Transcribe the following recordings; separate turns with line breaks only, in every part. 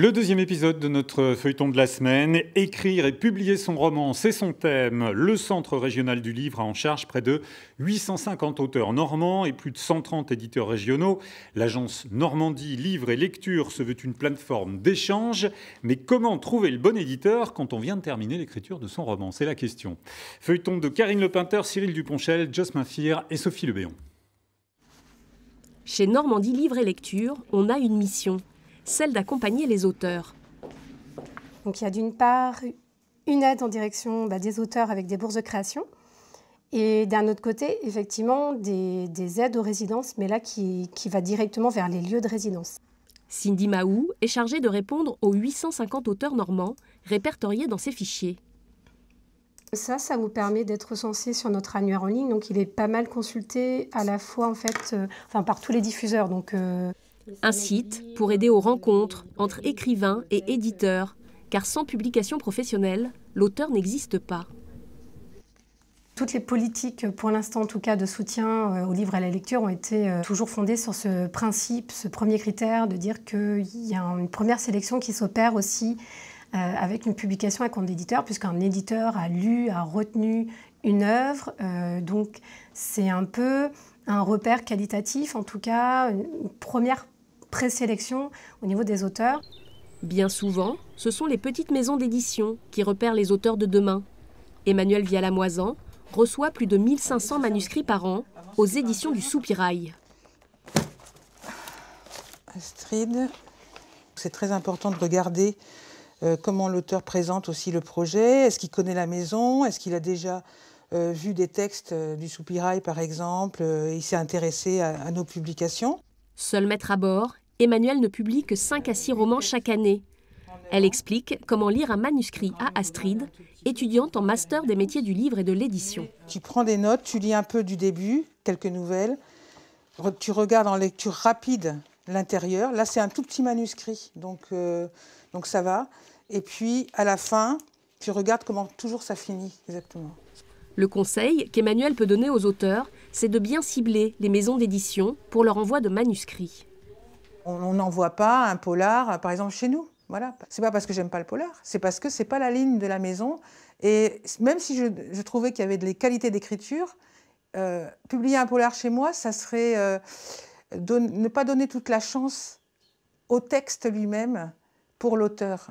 Le deuxième épisode de notre feuilleton de la semaine, écrire et publier son roman, c'est son thème. Le Centre régional du livre a en charge près de 850 auteurs normands et plus de 130 éditeurs régionaux. L'agence Normandie Livre et Lecture se veut une plateforme d'échange, mais comment trouver le bon éditeur quand on vient de terminer l'écriture de son roman C'est la question. Feuilleton de Karine Lepinter, Cyril Duponchel, Joss Fier et Sophie Lebéon.
Chez Normandie Livre et Lecture, on a une mission – celle d'accompagner les auteurs.
Donc il y a d'une part une aide en direction bah, des auteurs avec des bourses de création, et d'un autre côté, effectivement, des, aides aux résidences, mais là qui, va directement vers les lieux de résidence. Cindy Mahou est chargée de
répondre aux 850 auteurs normands répertoriés dans ses fichiers.
Ça, ça vous permet d'être censé sur notre annuaire en ligne, donc il est pas mal consulté à la fois en fait, euh, enfin par tous les diffuseurs. Donc euh,
un site pour aider aux rencontres entre écrivains et éditeurs, car sans publication professionnelle, l'auteur n'existe pas.
Toutes les politiques, pour l'instant en tout cas, de soutien euh, au livre et à la lecture ont été euh, toujours fondées sur ce principe, ce premier critère de dire qu'il y a une première sélection qui s'opère aussi euh, avec une publication à compte d'éditeur, puisqu'un éditeur a lu, a retenu une œuvre. donc c'est un peu un repère qualitatif, en tout cas, une première présélection au niveau des auteurs.
Bien souvent, ce sont les petites maisons d'édition qui repèrent les auteurs de demain. Emmanuel Vialamoisan reçoit plus de 1500 manuscrits par an aux éditions du Soupirail.
Astrid, c'est très important de regarder euh, comment l'auteur présente aussi le projet. Est-ce qu'il connaît la maison Est-ce qu'il a déjà euh, vu des textes euh, du Soupirail, par exemple Il s'est intéressé à nos publications
Seul maître à bord, Emmanuel ne publie que 5 à 6 romans chaque année. Elle explique comment lire un manuscrit à Astrid, étudiante en master des
métiers du livre et de l'édition. Tu prends des notes, tu lis un peu du début, quelques nouvelles, tu regardes en lecture rapide l'intérieur. Là, c'est un tout petit manuscrit, donc, euh, donc ça va. Et puis, à la fin, tu regardes comment toujours ça finit exactement.
Le conseil qu'Emmanuel peut donner aux auteurs, c'est de bien cibler les maisons
d'édition pour leur envoi de manuscrits. On n'envoie pas un polar, euh, par exemple, chez nous. Voilà. C'est pas parce que j'aime pas le polar, c'est parce que c'est pas la ligne de la maison. Et même si je, trouvais qu'il y avait des qualités d'écriture, euh, publier un polar chez moi, ça serait euh, ne pas donner toute la chance au texte lui-même pour l'auteur.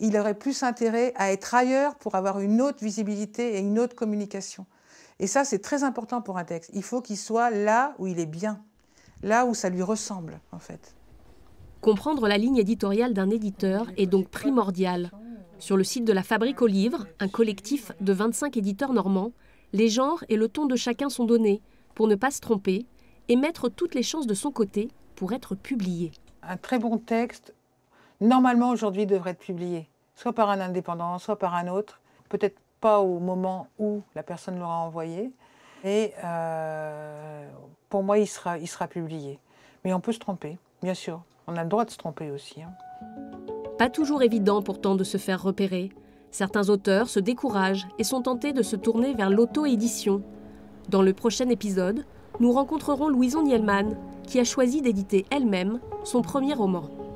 Il aurait plus intérêt à être ailleurs pour avoir une autre visibilité et une autre communication. Et ça, c'est très important pour un texte. Il faut qu'il soit là où il est bien, là où ça lui ressemble, en fait. Comprendre la ligne éditoriale d'un
éditeur est donc primordial. Sur le site de la Fabrique aux livres, un collectif de 25 éditeurs normands, les genres et le ton de chacun sont donnés pour ne pas se tromper
et mettre toutes les chances de son côté pour être publié. Un très bon texte, normalement aujourd'hui, devrait être publié, soit par un indépendant, soit par un autre, peut-être pas au moment où la personne l'aura envoyé. Et euh, pour moi, il sera, il sera publié. Mais on peut se tromper, bien sûr. On a le droit de se tromper aussi. Hein.
Pas toujours évident pourtant de se faire repérer. Certains auteurs se découragent et sont tentés de se tourner vers l'auto-édition. Dans le prochain épisode, nous rencontrerons Louison Nielman, qui a choisi d'éditer elle-même son premier roman.